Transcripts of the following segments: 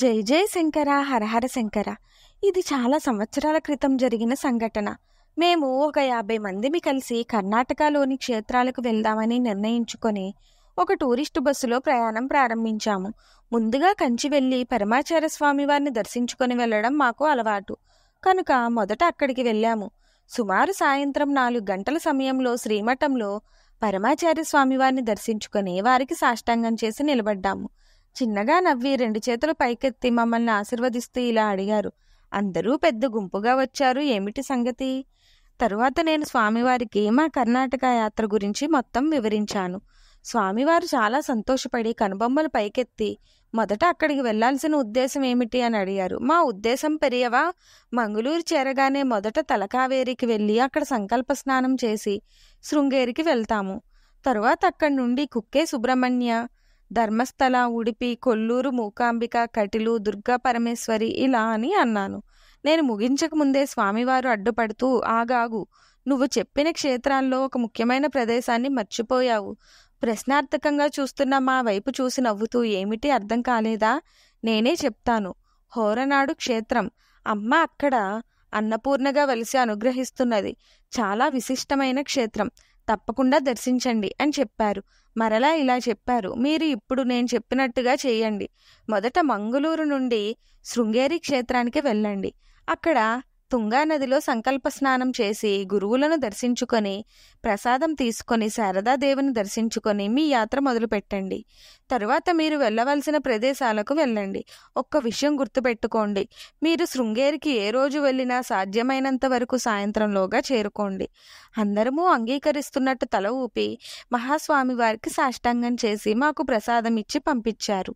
జై జయ శంకర హరహర శంకర ఇది చాలా సంవత్సరాల క్రితం జరిగిన సంఘటన మేము ఒక యాభై మందిమి కలిసి కర్ణాటకలోని క్షేత్రాలకు వెళ్దామని నిర్ణయించుకొని ఒక టూరిస్ట్ బస్సులో ప్రయాణం ప్రారంభించాము ముందుగా కంచి వెళ్ళి పరమాచార్య స్వామి వారిని దర్శించుకొని వెళ్ళడం మాకు అలవాటు కనుక మొదట అక్కడికి వెళ్ళాము సుమారు సాయంత్రం నాలుగు గంటల సమయంలో శ్రీమఠంలో పరమాచార్య స్వామివారిని దర్శించుకొని వారికి సాష్టాంగం చేసి నిలబడ్డాము చిన్నగా నవ్వి రెండు చేతులు పైకెత్తి మమ్మల్ని ఆశీర్వదిస్తూ ఇలా అడిగారు అందరూ పెద్ద గుంపుగా వచ్చారు ఏమిటి సంగతి తరువాత నేను స్వామివారికి మా కర్ణాటక యాత్ర గురించి మొత్తం వివరించాను స్వామివారు చాలా సంతోషపడి కనుబొమ్మలు పైకెత్తి మొదట అక్కడికి వెళ్లాల్సిన ఉద్దేశం ఏమిటి అని అడిగారు మా ఉద్దేశం పెరియవా మంగళూరు చేరగానే మొదట తలకావేరికి వెళ్ళి అక్కడ సంకల్ప స్నానం చేసి శృంగేరికి వెళ్తాము తరువాత అక్కడి నుండి కుక్కే సుబ్రహ్మణ్య ధర్మస్థల ఉడిపి కొల్లూరు మూకాంబిక కటిలు దుర్గా పరమేశ్వరి ఇలా అని అన్నాను నేను ముగించకముందే స్వామివారు అడ్డుపడుతూ ఆగాగు నువ్వు చెప్పిన క్షేత్రాల్లో ఒక ముఖ్యమైన ప్రదేశాన్ని మర్చిపోయావు ప్రశ్నార్థకంగా చూస్తున్న మా వైపు చూసి నవ్వుతూ ఏమిటి అర్థం కాలేదా నేనే చెప్తాను హోరనాడు క్షేత్రం అమ్మ అక్కడ అన్నపూర్ణగా వలిసి అనుగ్రహిస్తున్నది చాలా విశిష్టమైన క్షేత్రం తప్పకుండా దర్శించండి అని చెప్పారు మరలా ఇలా చెప్పారు మీరు ఇప్పుడు నేను చెప్పినట్టుగా చేయండి మొదట మంగళూరు నుండి శృంగేరి క్షేత్రానికి వెళ్ళండి అక్కడ తుంగానదిలో సంకల్ప స్నానం చేసి గురువులను దర్శించుకొని ప్రసాదం తీసుకొని శారదాదేవిని దర్శించుకొని మీ యాత్ర మొదలుపెట్టండి తరువాత మీరు వెళ్ళవలసిన ప్రదేశాలకు వెళ్ళండి ఒక్క విషయం గుర్తుపెట్టుకోండి మీరు శృంగేరికి ఏ రోజు వెళ్ళినా సాధ్యమైనంత వరకు సాయంత్రంలోగా చేరుకోండి అందరము అంగీకరిస్తున్నట్టు తల ఊపి మహాస్వామి వారికి సాష్టాంగం చేసి మాకు ప్రసాదం ఇచ్చి పంపించారు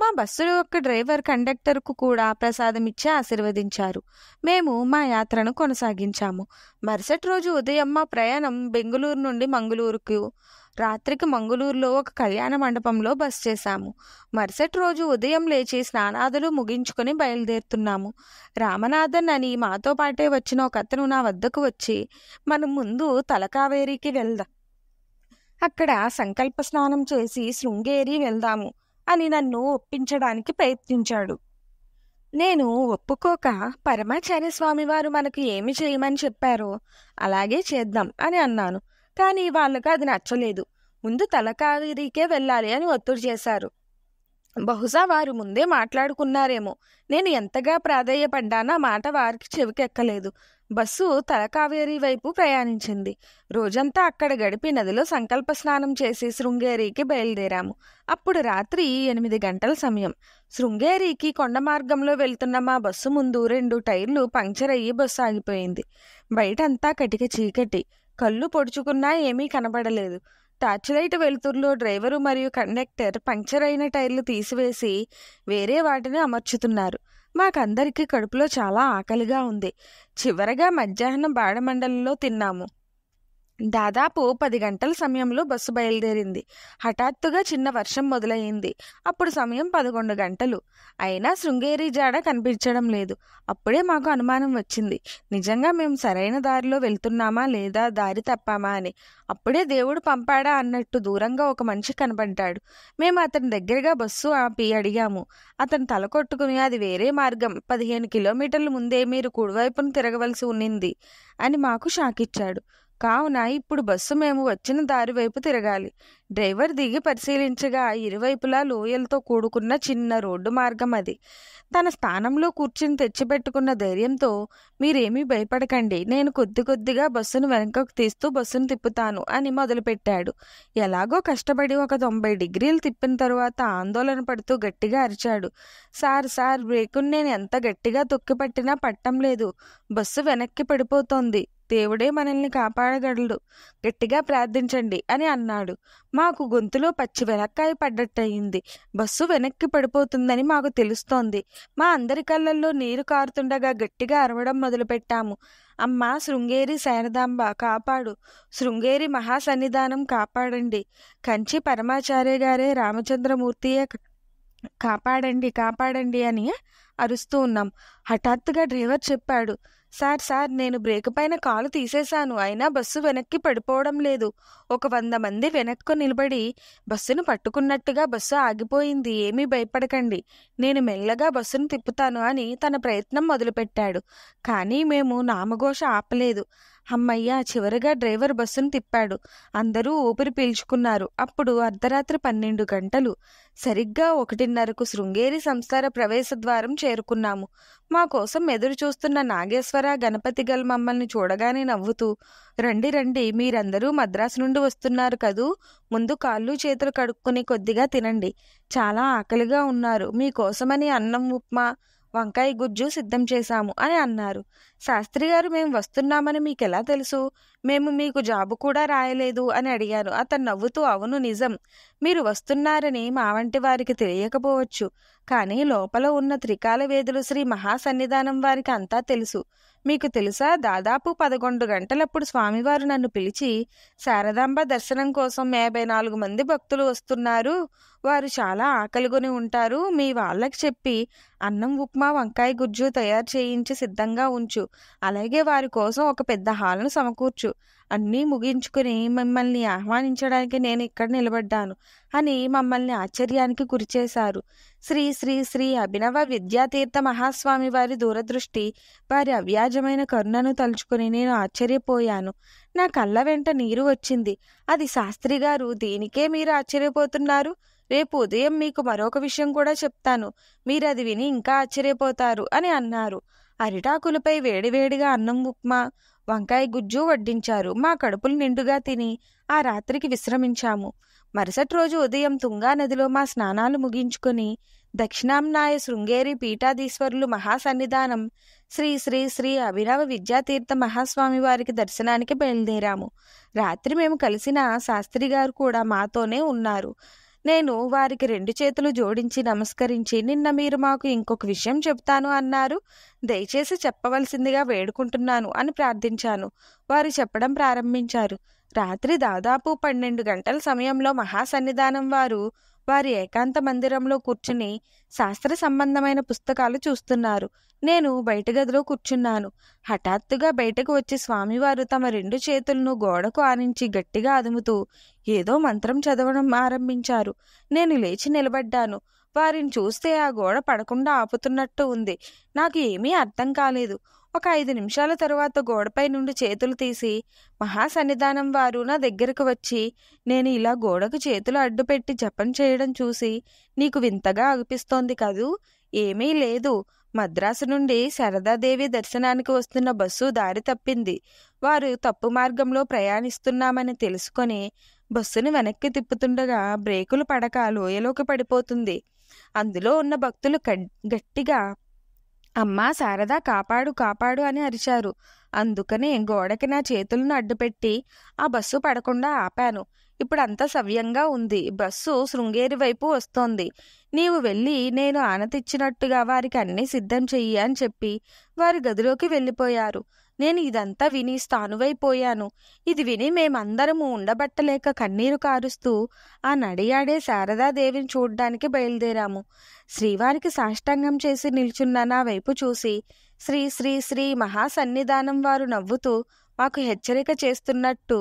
మా బస్సులో యొక్క డ్రైవర్ కండక్టర్కు కూడా ప్రసాదం ఇచ్చి ఆశీర్వదించారు మేము మా యాత్రను కొనసాగించాము మరుసటి రోజు ఉదయం మా ప్రయాణం బెంగళూరు నుండి మంగళూరుకు రాత్రికి మంగళూరులో ఒక కళ్యాణ మండపంలో బస్ చేశాము మరుసటి రోజు ఉదయం లేచి స్నానాదులు ముగించుకొని బయలుదేరుతున్నాము రామనాథన్ అని మాతో పాటే వచ్చిన ఒక అతను నా వద్దకు వచ్చి మనం ముందు తలకావేరికి వెళ్దాం అక్కడ సంకల్ప స్నానం చేసి శృంగేరి వెళ్దాము అని నన్ను ఒప్పించడానికి ప్రయత్నించాడు నేను ఒప్పుకోక పరమాచార్య స్వామివారు మనకు ఏమి చేయమని చెప్పారో అలాగే చేద్దాం అని అన్నాను కానీ వాళ్ళకు అది నచ్చలేదు ముందు తలకావిరికే వెళ్ళాలి అని ఒత్తిడి చేశారు బహుశా వారు ముందే మాట్లాడుకున్నారేమో నేను ఎంతగా ప్రాధేయపడ్డానా మాట వారికి చెవికెక్కలేదు బస్సు తలకావేరి వైపు ప్రయాణించింది రోజంతా అక్కడ గడిపి నదిలో సంకల్ప స్నానం చేసి శృంగేరికి బయలుదేరాము అప్పుడు రాత్రి ఎనిమిది గంటల సమయం శృంగేరికి కొండ మార్గంలో వెళ్తున్న మా బస్సు ముందు రెండు టైర్లు పంక్చర్ అయ్యి బస్సు ఆగిపోయింది బయటంతా కటిక చీకటి కళ్ళు పొడుచుకున్నా ఏమీ కనబడలేదు టార్చ్ లైట్ వెలుతురులో డ్రైవరు మరియు కండక్టర్ పంక్చర్ అయిన టైర్లు తీసివేసి వేరే వాటిని అమర్చుతున్నారు మాకందరికీ కడుపులో చాలా ఆకలిగా ఉంది చివరగా మధ్యాహ్నం బాడమండలిలో తిన్నాము దాదాపు పది గంటల సమయంలో బస్సు బయలుదేరింది హఠాత్తుగా చిన్న వర్షం మొదలయ్యింది అప్పుడు సమయం పదకొండు గంటలు అయినా శృంగేరి జాడ కనిపించడం లేదు అప్పుడే మాకు అనుమానం వచ్చింది నిజంగా మేము సరైన దారిలో వెళ్తున్నామా లేదా దారి తప్పామా అని అప్పుడే దేవుడు పంపాడా అన్నట్టు దూరంగా ఒక మనిషి కనబడ్డాడు మేము అతని దగ్గరగా బస్సు ఆపి అడిగాము అతను తల కొట్టుకుని అది వేరే మార్గం పదిహేను కిలోమీటర్ల ముందే మీరు కుడివైపును తిరగవలసి ఉన్నింది అని మాకు షాకిచ్చాడు కావున ఇప్పుడు బస్సు మేము వచ్చిన దారి వైపు తిరగాలి డ్రైవర్ దిగి పరిశీలించగా ఇరువైపులా లోయలతో కూడుకున్న చిన్న రోడ్డు మార్గం అది తన స్థానంలో కూర్చుని తెచ్చిపెట్టుకున్న ధైర్యంతో మీరేమీ భయపడకండి నేను కొద్ది కొద్దిగా బస్సును వెనకకు తీస్తూ బస్సును తిప్పుతాను అని మొదలుపెట్టాడు ఎలాగో కష్టపడి ఒక తొంభై డిగ్రీలు తిప్పిన తరువాత ఆందోళన పడుతూ గట్టిగా అరిచాడు సార్ సార్ బ్రేకును నేను ఎంత గట్టిగా తొక్కిపట్టినా పట్టం లేదు బస్సు వెనక్కి పడిపోతోంది దేవుడే మనల్ని కాపాడగలడు గట్టిగా ప్రార్థించండి అని అన్నాడు మాకు గొంతులో పచ్చి వెనక్కాయ పడ్డట్టయింది బస్సు వెనక్కి పడిపోతుందని మాకు తెలుస్తోంది మా అందరి కళ్ళల్లో నీరు కారుతుండగా గట్టిగా అరవడం మొదలుపెట్టాము అమ్మ శృంగేరి శారదాంబ కాపాడు శృంగేరి మహాసన్నిధానం కాపాడండి కంచి పరమాచార్య గారే రామచంద్రమూర్తియే కాపాడండి కాపాడండి అని అరుస్తూ ఉన్నాం హఠాత్తుగా డ్రైవర్ చెప్పాడు సార్ సార్ నేను బ్రేక్ పైన కాలు తీసేశాను అయినా బస్సు వెనక్కి పడిపోవడం లేదు ఒక వంద మంది వెనక్కు నిలబడి బస్సును పట్టుకున్నట్టుగా బస్సు ఆగిపోయింది ఏమీ భయపడకండి నేను మెల్లగా బస్సును తిప్పుతాను అని తన ప్రయత్నం మొదలుపెట్టాడు కానీ మేము నామఘోష ఆపలేదు హమ్మయ్య చివరగా డ్రైవర్ బస్సును తిప్పాడు అందరూ ఊపిరి పీల్చుకున్నారు అప్పుడు అర్ధరాత్రి పన్నెండు గంటలు సరిగ్గా ఒకటిన్నరకు శృంగేరి సంసార ప్రవేశ ద్వారం చేరుకున్నాము మా కోసం ఎదురు చూస్తున్న నాగేశ్వర గణపతి గల్ మమ్మల్ని చూడగానే నవ్వుతూ రండి రండి మీరందరూ మద్రాసు నుండి వస్తున్నారు కదూ ముందు కాళ్ళు చేతులు కడుక్కుని కొద్దిగా తినండి చాలా ఆకలిగా ఉన్నారు మీకోసమని అన్నం ఉప్మా వంకాయ గుజ్జు సిద్ధం చేశాము అని అన్నారు శాస్త్రి గారు మేము వస్తున్నామని మీకు ఎలా తెలుసు మేము మీకు జాబు కూడా రాయలేదు అని అడిగాను అతను నవ్వుతూ అవును నిజం మీరు వస్తున్నారని మా వంటి వారికి తెలియకపోవచ్చు కానీ లోపల ఉన్న త్రికాల వేదులు శ్రీ మహాసన్నిధానం వారికి అంతా తెలుసు మీకు తెలుసా దాదాపు పదకొండు గంటలప్పుడు స్వామివారు నన్ను పిలిచి శారదాంబ దర్శనం కోసం యాభై నాలుగు మంది భక్తులు వస్తున్నారు వారు చాలా ఆకలిగొని ఉంటారు మీ వాళ్ళకి చెప్పి అన్నం ఉప్మా వంకాయ గుజ్జు తయారు చేయించి సిద్ధంగా ఉంచు అలాగే వారి కోసం ఒక పెద్ద హాల్ను సమకూర్చు అన్నీ ముగించుకుని మిమ్మల్ని ఆహ్వానించడానికి నేను ఇక్కడ నిలబడ్డాను అని మమ్మల్ని ఆశ్చర్యానికి గురిచేశారు శ్రీ శ్రీ శ్రీ అభినవ విద్యాతీర్థ మహాస్వామి వారి దూరదృష్టి వారి అవ్యాజమైన కరుణను తలుచుకుని నేను ఆశ్చర్యపోయాను నా కళ్ళ వెంట నీరు వచ్చింది అది శాస్త్రి గారు దీనికే మీరు ఆశ్చర్యపోతున్నారు రేపు ఉదయం మీకు మరొక విషయం కూడా చెప్తాను మీరు అది విని ఇంకా ఆశ్చర్యపోతారు అని అన్నారు అరిటాకులపై వేడివేడిగా అన్నం ఉప్మా వంకాయ గుజ్జు వడ్డించారు మా కడుపులు నిండుగా తిని ఆ రాత్రికి విశ్రమించాము మరుసటి రోజు ఉదయం తుంగా నదిలో మా స్నానాలు ముగించుకొని దక్షిణాంనాయ శృంగేరి పీఠాధీశ్వరులు మహాసన్నిధానం శ్రీ శ్రీ శ్రీ అభినవ విద్యాతీర్థ మహాస్వామి వారికి దర్శనానికి బయలుదేరాము రాత్రి మేము కలిసిన శాస్త్రి గారు కూడా మాతోనే ఉన్నారు నేను వారికి రెండు చేతులు జోడించి నమస్కరించి నిన్న మీరు మాకు ఇంకొక విషయం చెప్తాను అన్నారు దయచేసి చెప్పవలసిందిగా వేడుకుంటున్నాను అని ప్రార్థించాను వారు చెప్పడం ప్రారంభించారు రాత్రి దాదాపు పన్నెండు గంటల సమయంలో మహాసన్నిధానం వారు వారి ఏకాంత మందిరంలో కూర్చుని శాస్త్ర సంబంధమైన పుస్తకాలు చూస్తున్నారు నేను బయట గదిలో కూర్చున్నాను హఠాత్తుగా బయటకు వచ్చి స్వామివారు తమ రెండు చేతులను గోడకు ఆనించి గట్టిగా అదుముతూ ఏదో మంత్రం చదవడం ఆరంభించారు నేను లేచి నిలబడ్డాను వారిని చూస్తే ఆ గోడ పడకుండా ఆపుతున్నట్టు ఉంది నాకు ఏమీ అర్థం కాలేదు ఒక ఐదు నిమిషాల తరువాత గోడపై నుండి చేతులు తీసి మహాసన్నిధానం వారు నా దగ్గరకు వచ్చి నేను ఇలా గోడకు చేతులు అడ్డుపెట్టి జపం చేయడం చూసి నీకు వింతగా అనిపిస్తోంది కదూ ఏమీ లేదు మద్రాసు నుండి శారదాదేవి దర్శనానికి వస్తున్న బస్సు దారి తప్పింది వారు తప్పు మార్గంలో ప్రయాణిస్తున్నామని తెలుసుకొని బస్సును వెనక్కి తిప్పుతుండగా బ్రేకులు పడక లోయలోకి పడిపోతుంది అందులో ఉన్న భక్తులు గట్టిగా అమ్మా శారదా కాపాడు కాపాడు అని అరిచారు అందుకనే గోడకి నా చేతులను అడ్డుపెట్టి ఆ బస్సు పడకుండా ఆపాను ఇప్పుడు సవ్యంగా ఉంది బస్సు శృంగేరి వైపు వస్తోంది నీవు వెళ్ళి నేను ఆనతిచ్చినట్టుగా వారికి అన్నీ సిద్ధం చెయ్యి అని చెప్పి వారి గదిలోకి వెళ్ళిపోయారు నేను ఇదంతా విని స్థానువైపోయాను ఇది విని మేమందరము ఉండబట్టలేక కన్నీరు కారుస్తూ ఆ నడియాడే శారదాదేవిని చూడ్డానికి బయలుదేరాము శ్రీవారికి సాష్టాంగం చేసి నిల్చున్న నా వైపు చూసి శ్రీ శ్రీ శ్రీ మహాసన్నిధానం వారు నవ్వుతూ మాకు హెచ్చరిక చేస్తున్నట్టు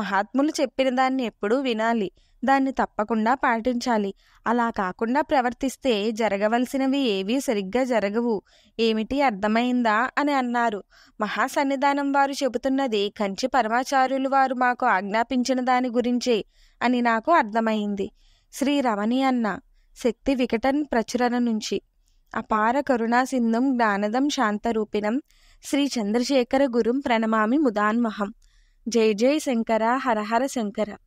మహాత్ములు చెప్పిన దాన్ని ఎప్పుడూ వినాలి దాన్ని తప్పకుండా పాటించాలి అలా కాకుండా ప్రవర్తిస్తే జరగవలసినవి ఏవీ సరిగ్గా జరగవు ఏమిటి అర్థమైందా అని అన్నారు మహాసన్నిధానం వారు చెబుతున్నది కంచి పరమాచార్యులు వారు మాకు ఆజ్ఞాపించిన దాని గురించే అని నాకు అర్థమైంది శ్రీ రమణి అన్న శక్తి వికటన్ ప్రచురణ నుంచి అపార కరుణాసింధం జ్ఞానదం శాంతరూపిణం శ్రీ చంద్రశేఖర గురుం ప్రణమామి ముదాన్మహం జై జై శంకర హరహర శంకర